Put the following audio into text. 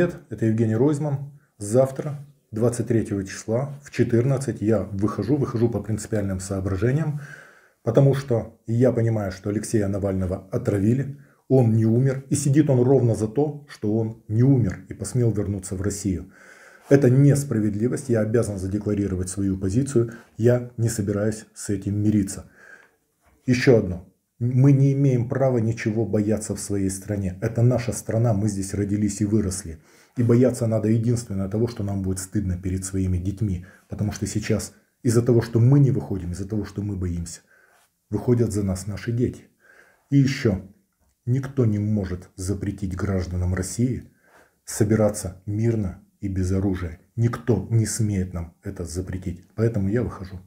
университет. Это Евгений Ройзман. Завтра, 23 числа, в 14 я выхожу, выхожу по принципиальным соображениям, потому что я понимаю, что Алексея Навального отравили, он не умер, и сидит он ровно за то, что он не умер и посмел вернуться в Россию. Это несправедливость, я обязан задекларировать свою позицию, я не собираюсь с этим мириться. Еще одно. Мы не имеем права ничего бояться в своей стране. Это наша страна, мы здесь родились и выросли. И бояться надо единственное того, что нам будет стыдно перед своими детьми. Потому что сейчас из-за того, что мы не выходим, из-за того, что мы боимся, выходят за нас наши дети. И еще, никто не может запретить гражданам России собираться мирно и без оружия. Никто не смеет нам это запретить. Поэтому я выхожу.